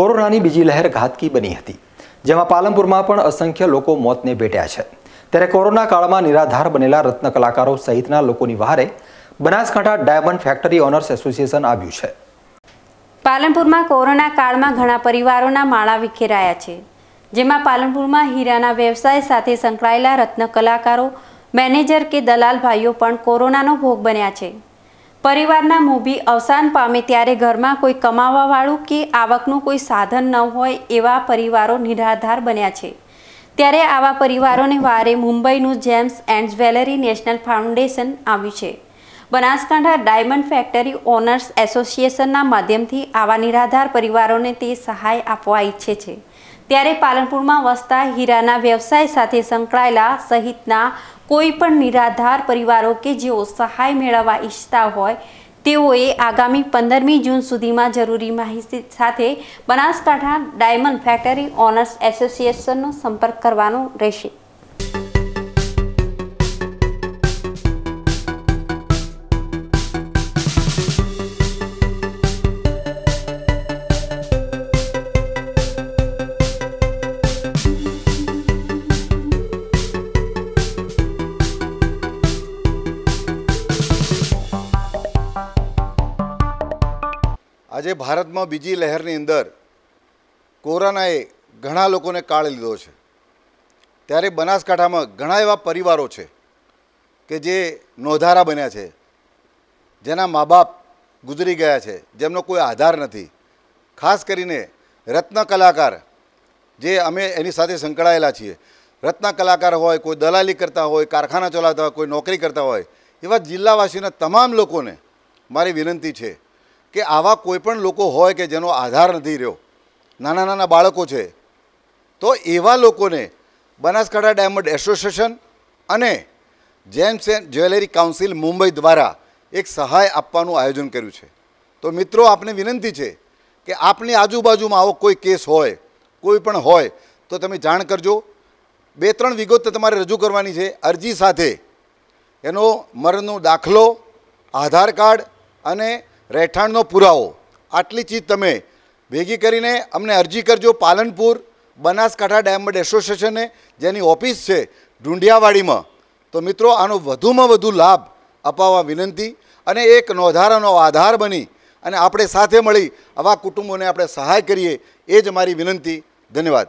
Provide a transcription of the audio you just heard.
કોરોનાની બીજી લહેર ઘાતકી બની હતી જેમાં પાલનપુરમાં પણ અસંખ્ય લોકો મોતને ભેટ્યા છે ત્યારે કોરોના કાળમાં નિરાધાર બનેલા રત્ન કલાકારો સહિતના લોકોની વહારે Banaskantha diamond factory owners association આવ્યું છે પાલનપુરમાં કોરોના કાળમાં ઘણા પરિવારોના માળા વિખેરાયા છે જેમાં પાલનપુરમાં હીરાના વ્યવસાય સાથે સંકળાયેલા રત્ન કલાકારો મેનેજર કે દલાલ ભાઈઓ પણ કોરોનાનો ભોગ બન્યા છે પરિવારના મૂભી અવસાન પામે ત્યારે ઘરમાં કોઈ કમાવાવાળું કે આવકનું કોઈ સાધન ન હોય એવા પરિવારો નિરાધાર બન્યા છે ત્યારે આવા પરિવારોને વારે મુંબઈનું gems and jewellery national foundation આવ્યું છે બનાસકાંઠા ડાયમંડ ફેક્ટરી ઓનર્સ એસોસિએશનના માધ્યમથી આવા નિરાધાર પરિવારોને તે સહાય આપવા ઈચ્છે છે ત્યારે પાલનપુરમાં વસતા હીરાના વ્યવસાય સાથે સંકળાયેલા સહિતના કોઈ પણ નિરાધાર પરિવારો કે જેઓ સહાય મેળવવા ઈચ્છતા હોય તેઓએ આગામી પંદરમી જૂન સુધીમાં જરૂરી માહિતી સાથે બનાસકાંઠા ડાયમંડ ફેક્ટરી ઓનર્સ એસોસિએશનનો સંપર્ક કરવાનો રહેશે આજે ભારતમાં બીજી લહેરની અંદર કોરોનાએ ઘણા લોકોને કાળ લીધો છે ત્યારે બનાસકાંઠામાં ઘણા એવા પરિવારો છે કે જે નોંધારા બન્યા છે જેના મા બાપ ગુજરી ગયા છે જેમનો કોઈ આધાર નથી ખાસ કરીને રત્ન કલાકાર જે અમે એની સાથે સંકળાયેલા છીએ રત્ન કલાકાર હોય કોઈ દલાલી કરતા હોય કારખાના ચલાવતા હોય કોઈ નોકરી કરતા હોય એવા જિલ્લાવાસીના તમામ લોકોને મારી વિનંતી છે કે આવા કોઈ પણ લોકો હોય કે જેનો આધાર નથી રહ્યો નાના નાના બાળકો છે તો એવા લોકોને બનાસકાંઠા ડાયમંડ એસોસિએશન અને gems and jewellery council Mumbai દ્વારા એક સહાય આપવાનું આયોજન કર્યું છે તો મિત્રો આપને વિનંતી છે કે આપની આજુબાજુમાં આવો કોઈ કેસ હોય કોઈ પણ હોય તો તમે જાણ કરજો બે ત્રણ વિગત તમારે રજૂ કરવાની છે અરજી સાથે એનો મરણનો દાખલો આધાર કાર્ડ અને રહેઠાણનો પુરાવો આટલી ચીજ તમે ભેગી કરીને અમને અરજી કરજો પાલનપુર બનાસકાંઠા ડાયમંડ એસોસિએશને જેની ઓફિસ છે ઢુંઢિયાવાડીમાં તો મિત્રો આનો વધુમાં વધુ લાભ અપાવવા વિનંતી અને એક નોંધારાનો આધાર બની અને આપણે સાથે મળી આવા કુટુંબોને આપણે સહાય કરીએ એ જ મારી વિનંતી ધન્યવાદ